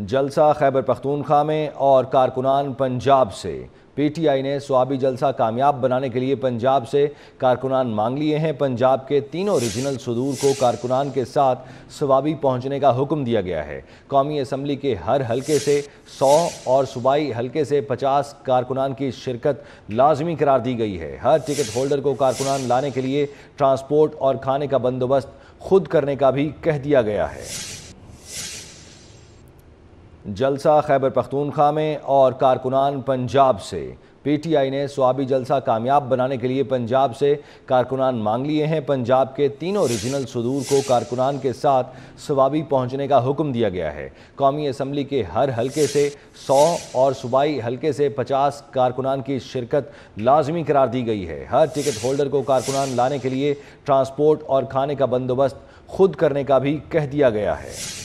जलसा खैबर पख्तूनख्वा में और कारकुनान पंजाब से पीटीआई ने स्वाबी जलसा कामयाब बनाने के लिए पंजाब से कारकुनान मांग लिए हैं पंजाब के तीनों रीजनल सदूर को कारकुनान के साथ स्वाबी पहुंचने का हुक्म दिया गया है कौमी असम्बली के हर हलके से 100 और सूबाई हलके से 50 कारकुनान की शिरकत लाजमी करार दी गई है हर टिकट होल्डर को कारकुनान लाने के लिए ट्रांसपोर्ट और खाने का बंदोबस्त खुद करने का भी कह दिया गया है जलसा खैबर पख्तूनख्वा में और कारकुनान पंजाब से पीटीआई ने स्वाबी जलसा कामयाब बनाने के लिए पंजाब से कारकुनान मांग लिए हैं पंजाब के तीनों रीजनल सदूर को कारकुनान के साथ स्वाबी पहुंचने का हुक्म दिया गया है कौमी असम्बली के हर हलके से 100 और सूबाई हलके से 50 कारकुनान की शिरकत लाजमी करार दी गई है हर टिकट होल्डर को कारकुनान लाने के लिए ट्रांसपोर्ट और खाने का बंदोबस्त खुद करने का भी कह दिया गया है